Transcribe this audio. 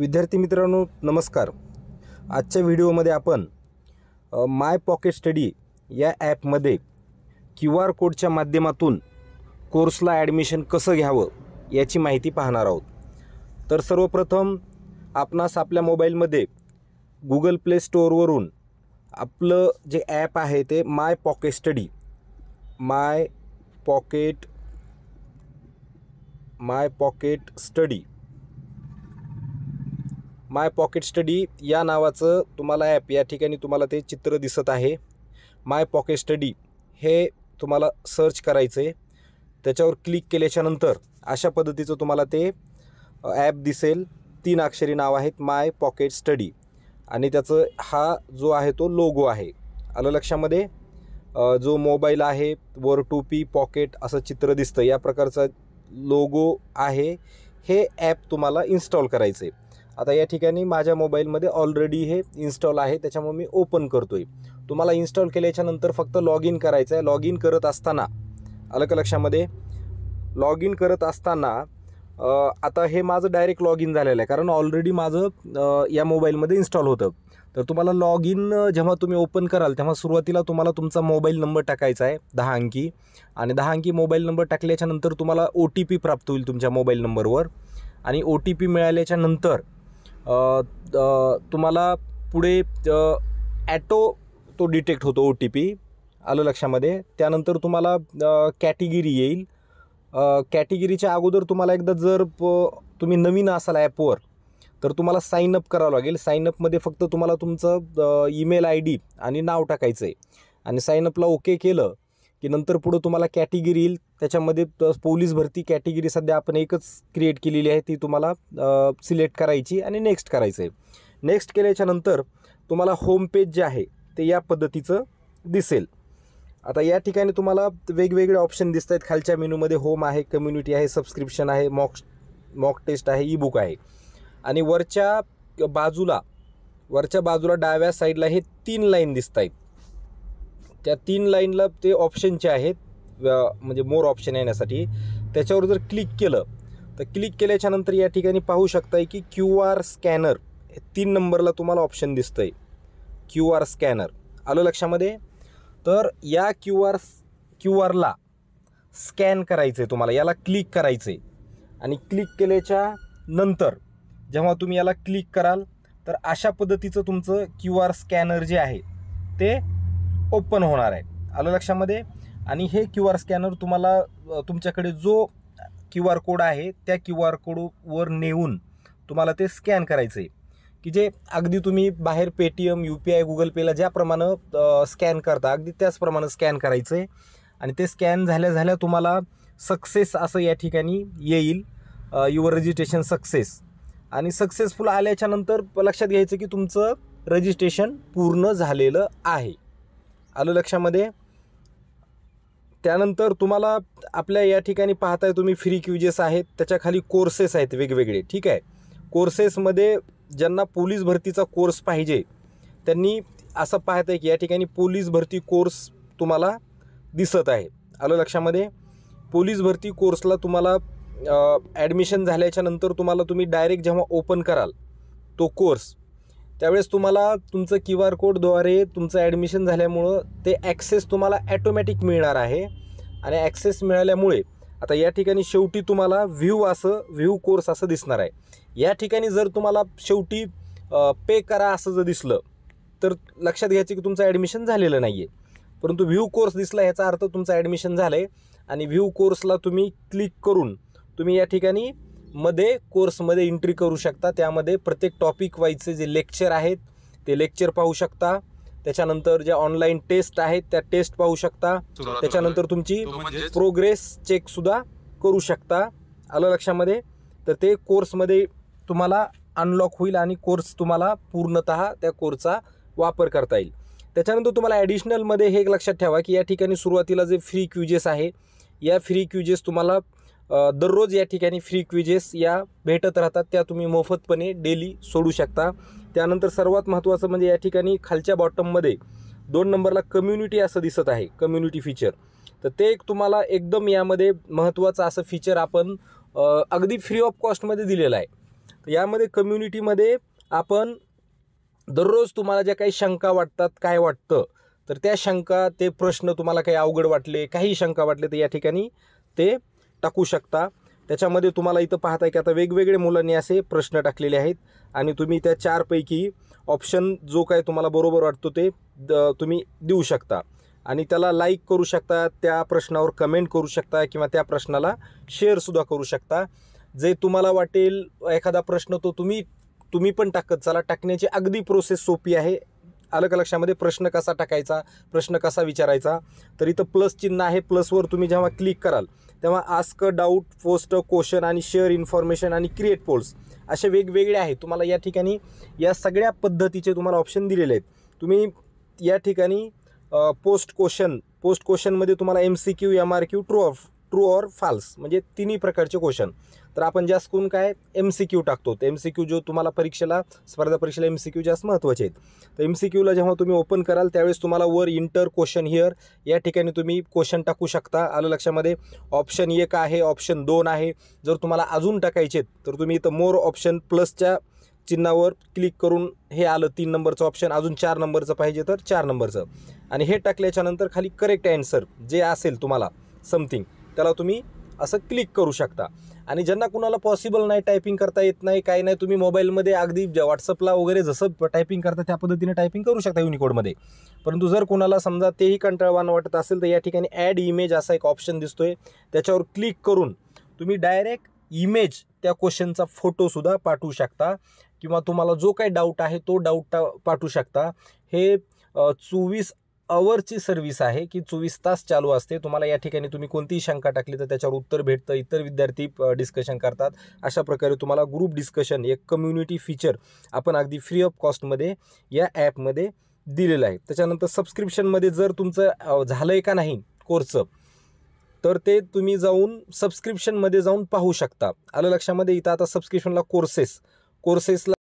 विद्यार्थी मित्रांनो नमस्कार आजच्या व्हिडिओमध्ये आपण माय पॉकेट स्टडी या ॲपमध्ये क्यू आर कोडच्या माध्यमातून कोर्सला ॲडमिशन कसं घ्यावं याची माहिती पाहणार आहोत तर सर्वप्रथम आपणास आपल्या मोबाईलमध्ये गुगल प्ले स्टोअरवरून आपलं जे ॲप आहे ते my pocket study my pocket my pocket study my pocket study या नावाचं तुम्हाला ॲप या ठिकाणी तुम्हाला ते चित्र दिसत आहे माय पॉकेट स्टडी हे तुम्हाला सर्च करायचं आहे त्याच्यावर क्लिक केल्याच्यानंतर अशा पद्धतीचं तुम्हाला ते ॲप दिसेल तीन अक्षरी नाव आहेत माय पॉकेट स्टडी आणि त्याचं हा जो आहे तो लोगो आहे आलं लक्षामध्ये जो मोबाईल आहे वर टोपी पॉकेट असं चित्र दिसतं या प्रकारचा लोगो आहे हे ॲप तुम्हाला इन्स्टॉल करायचं आहे आता या ठिकाणी माझ्या मोबाईलमध्ये ऑलरेडी हे इन्स्टॉल आहे त्याच्यामुळे मी ओपन करतो आहे तुम्हाला इन्स्टॉल केल्याच्यानंतर फक्त लॉग इन करायचं आहे लॉग इन करत असताना अलक लक्षामध्ये लॉग इन करत असताना आता हे माझं डायरेक्ट लॉग इन झालेलं आहे कारण ऑलरेडी माझं या मोबाईलमध्ये इन्स्टॉल होतं तर तुम्हाला लॉग इन जेव्हा तुम्ही ओपन कराल तेव्हा सुरुवातीला तुम्हाला तुमचा मोबाईल नंबर टाकायचा आहे दहा अंकी आणि दहा अंकी मोबाईल नंबर टाकल्याच्यानंतर तुम्हाला ओ टी पी प्राप्त होईल तुमच्या मोबाईल नंबरवर आणि ओ टी पी मिळाल्याच्या नंतर तुम्हाला पुढे ॲटो तो डिटेक्ट होतो ओ टी पी आलं लक्षामध्ये त्यानंतर तुम्हाला कॅटेगिरी येईल कॅटेगिरीच्या अगोदर तुम्हाला एकदा जर तुम्ही नवीन असाल ॲपवर तर तुम्हाला साईन अप करावं लागेल अपमध्ये फक्त तुम्हाला तुमचं ईमेल आय डी आणि नाव टाकायचं आहे आणि अपला ओके केलं की नंतर पुढं तुम्हाला कॅटेगिरी येईल त्याच्यामध्ये पोलीस भरती कॅटेगिरी सध्या आपण एकच क्रिएट केलेली आहे ती तुम्हाला सिलेक्ट करायची आणि नेक्स्ट करायचं आहे नेक्स्ट केल्याच्या नंतर तुम्हाला होम पेज जे आहे ते या पद्धतीचं दिसेल आता या ठिकाणी तुम्हाला वेगवेगळे ऑप्शन दिसत आहेत खालच्या मेनूमध्ये होम आहे कम्युनिटी आहे सबस्क्रिप्शन आहे मॉक मॉक टेस्ट आहे ई बुक आहे आणि वरच्या बाजूला वरच्या बाजूला डाव्या साईडला हे तीन लाईन दिसत आहेत त्या तीन लाईनला ते ऑप्शनचे आहेत म्हणजे मोर ऑप्शन येण्यासाठी त्याच्यावर जर क्लिक केलं तर क्लिक केल्याच्यानंतर या ठिकाणी पाहू शकताय की क्यू आर स्कॅनर तीन नंबरला तुम्हाला ऑप्शन दिसतं आहे क्यू आर स्कॅनर आलं लक्षामध्ये तर या क्यू आर क्यू आरला स्कॅन करायचं आहे तुम्हाला याला क्लिक करायचं आहे आणि क्लिक केल्याच्या नंतर जेव्हा तुम्ही याला क्लिक कराल तर अशा पद्धतीचं तुमचं क्यू आर स्कॅनर जे आहे ते ओपन होणार आहे आलं लक्षामध्ये आणि हे क्यू आर स्कॅनर तुम्हाला तुमच्याकडे जो क्यू आर कोड आहे त्या क्यू आर कोडवर नेऊन तुम्हाला ते स्कॅन करायचं आहे की जे अगदी तुम्ही बाहेर Paytm U P I Google पेला ज्याप्रमाणे स्कॅन करता अगदी त्याचप्रमाणे स्कॅन करायचं आहे आणि ते स्कॅन झाल्या झाल्या तुम्हाला सक्सेस असं या ठिकाणी येईल युअर रजिस्ट्रेशन सक्सेस आणि सक्सेसफुल आल्याच्यानंतर लक्षात घ्यायचं की तुमचं रजिस्ट्रेशन पूर्ण झालेलं आहे आलं लक्षामध्ये त्यानंतर तुम्हाला आपल्या या ठिकाणी पाहताय तुम्ही फ्री क्यूजेस आहेत त्याच्याखाली कोर्सेस आहेत वेगवेगळे ठीक आहे कोर्सेसमध्ये ज्यांना पोलीस भरतीचा कोर्स पाहिजे त्यांनी असं पाहत आहे की या ठिकाणी पोलीस भरती कोर्स तुम्हाला दिसत आहे आलं लक्षामध्ये पोलीस भरती कोर्सला तुम्हाला ॲडमिशन झाल्याच्यानंतर तुम्हाला तुम्ही डायरेक्ट जेव्हा ओपन कराल तो कोर्स त्यावेळेस तुम्हाला तुमचं क्यू आर कोडद्वारे तुमचं ॲडमिशन झाल्यामुळं ते ॲक्सेस तुम्हाला ॲटोमॅटिक मिळणार आहे आणि ॲक्सेस मिळाल्यामुळे आता या ठिकाणी शेवटी तुम्हाला व्ह्यू असं व्ह्यू कोर्स असं दिसणार आहे या ठिकाणी जर तुम्हाला शेवटी पे करा असं जर दिसलं तर लक्षात घ्यायचं की तुमचं ॲडमिशन झालेलं नाही आहे परंतु व्ह्यू कोर्स दिसला ह्याचा अर्थ तुमचं ॲडमिशन झालं आहे आणि व्ह्यू कोर्सला तुम्ही क्लिक करून तुम्ही या ठिकाणी मध्ये कोर्समध्ये एंट्री करू शकता त्यामध्ये प्रत्येक टॉपिक वाईजचे जे लेक्चर आहेत ते लेक्चर पाहू शकता त्याच्यानंतर ज्या ऑनलाईन टेस्ट आहेत त्या टेस्ट पाहू शकता त्याच्यानंतर तुमची प्रोग्रेस म्हणजे? चेक सुद्धा करू शकता आलं लक्षामध्ये तर ते कोर्समध्ये तुम्हाला अनलॉक होईल आणि कोर्स तुम्हाला पूर्णतः त्या कोर्सचा वापर करता येईल त्याच्यानंतर तुम्हाला ॲडिशनलमध्ये हे एक लक्षात ठेवा की या ठिकाणी सुरुवातीला जे फ्री क्युजेस आहे या फ्री क्युजेस तुम्हाला दररोज या ठिकाणी फ्री क्विजेस या भेटत राहतात त्या तुम्ही मोफतपणे डेली सोडू शकता त्यानंतर सर्वात महत्त्वाचं म्हणजे या ठिकाणी खालच्या बॉटममध्ये दोन नंबरला कम्युनिटी असं दिसत आहे कम्युनिटी फीचर तर ते एक तुम्हाला एकदम यामध्ये महत्त्वाचं असं फीचर आपण अगदी फ्री ऑफ कॉस्टमध्ये दिलेलं आहे तर यामध्ये कम्युनिटीमध्ये आपण दररोज तुम्हाला ज्या काही शंका वाटतात काय वाटतं तर त्या शंका ते प्रश्न तुम्हाला काही अवघड वाटले काही शंका वाटले तर या ठिकाणी ते टाकू शकता त्याच्यामध्ये तुम्हाला इथं पाहताय की आता वेगवेगळे मुलांनी असे प्रश्न टाकलेले आहेत आणि तुम्ही त्या चारपैकी ऑप्शन जो काय तुम्हाला बरोबर वाटतो ते द तुम्ही देऊ शकता आणि त्याला लाईक करू शकता त्या प्रश्नावर कमेंट करू शकता किंवा त्या प्रश्नाला शेअरसुद्धा करू शकता जे तुम्हाला वाटेल एखादा प्रश्न तो तुम्ही तुम्ही पण टाकत चला टाकण्याची अगदी प्रोसेस सोपी आहे आलं लक्षामध्ये प्रश्न कसा टाकायचा प्रश्न कसा विचारायचा तर इथं प्लस चिन्ह आहे प्लसवर तुम्ही जेव्हा क्लिक कराल तेव्हा आस्क डाऊट पोस्ट क्वेश्चन आणि शेअर इन्फॉर्मेशन आणि क्रिएट पोल्स असे वेगवेगळे आहेत तुम्हाला या ठिकाणी या सगळ्या पद्धतीचे तुम्हाला ऑप्शन दिलेले आहेत तुम्ही या ठिकाणी पोस्ट क्वेश्चन पोस्ट क्वेश्चनमध्ये तुम्हाला M C Q M R Q true of true or false म्हणजे तिन्ही प्रकारचे क्वेश्चन तर आपण जास्त करून काय एम सी क्यू टाकतो एम सी क्यू जो तुम्हाला परीक्षेला स्पर्धा परीक्षेला एम सी क्यू जास्त महत्त्वाचे आहेत तर एम सी क्यूला जेव्हा तुम्ही ओपन कराल त्यावेळेस तुम्हाला वर इंटर क्वेश्चन हिअर या ठिकाणी तुम्ही क्वेश्चन टाकू शकता आलं लक्षामध्ये ऑप्शन एक आहे ऑप्शन दोन आहे जर तुम्हाला अजून टाकायचे तर तुम्ही इथं मोर ऑप्शन प्लसच्या चिन्हावर क्लिक करून हे आलं तीन नंबरचं ऑप्शन अजून चार नंबरचं पाहिजे तर चार नंबरचं आणि हे टाकल्याच्यानंतर खाली करेक्ट ॲन्सर जे असेल तुम्हाला समथिंग त्याला तुम्ही असं क्लिक करू शकता आणि ज्यांना कुणाला पॉसिबल नाही टायपिंग करता येत नाही काही नाही तुम्ही मोबाईलमध्ये अगदी व्हॉट्सअपला वगैरे जसं टायपिंग करता त्या पद्धतीने टायपिंग करू शकता युनिकोडमध्ये परंतु जर कोणाला समजा तेही कंटाळवान वाटत असेल तर या ठिकाणी ॲड इमेज असा एक ऑप्शन दिसतोय त्याच्यावर क्लिक करून तुम्ही डायरेक्ट इमेज त्या क्वेश्चनचा फोटोसुद्धा पाठवू शकता किंवा तुम्हाला जो काही डाऊट आहे तो डाऊट पाठवू शकता हे चोवीस अवरची सर्विस आहे की चोवीस तास चालू असते तुम्हाला या ठिकाणी तुम्ही कोणतीही शंका टाकली तर त्याच्यावर उत्तर भेटतं इतर विद्यार्थी डिस्कशन करतात अशा प्रकारे तुम्हाला ग्रुप डिस्कशन एक कम्युनिटी फीचर आपण अगदी फ्री ऑफ कॉस्टमध्ये या ॲपमध्ये दिलेलं आहे त्याच्यानंतर सबस्क्रिप्शनमध्ये जर तुमचं झालं आहे का नाही कोर्स तर ते तुम्ही जाऊन सबस्क्रिप्शनमध्ये जाऊन पाहू शकता आलं लक्षामध्ये इथं आता सबस्क्रिप्शनला कोर्सेस कोर्सेसला